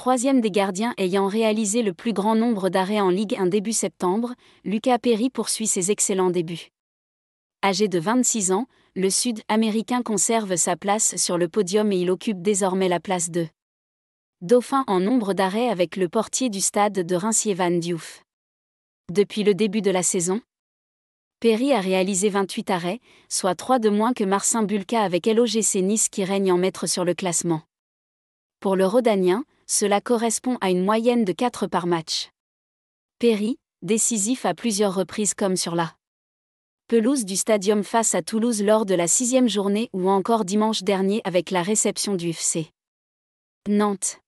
troisième des gardiens ayant réalisé le plus grand nombre d'arrêts en Ligue 1 début septembre, Lucas Perry poursuit ses excellents débuts. Âgé de 26 ans, le Sud-Américain conserve sa place sur le podium et il occupe désormais la place de Dauphin en nombre d'arrêts avec le portier du stade de reims Van Diouf. Depuis le début de la saison, Perry a réalisé 28 arrêts, soit 3 de moins que Marcin Bulka avec LOGC Nice qui règne en maître sur le classement. Pour le Rodanien, cela correspond à une moyenne de 4 par match. Perry, décisif à plusieurs reprises comme sur la pelouse du Stadium face à Toulouse lors de la sixième journée ou encore dimanche dernier avec la réception du FC. Nantes.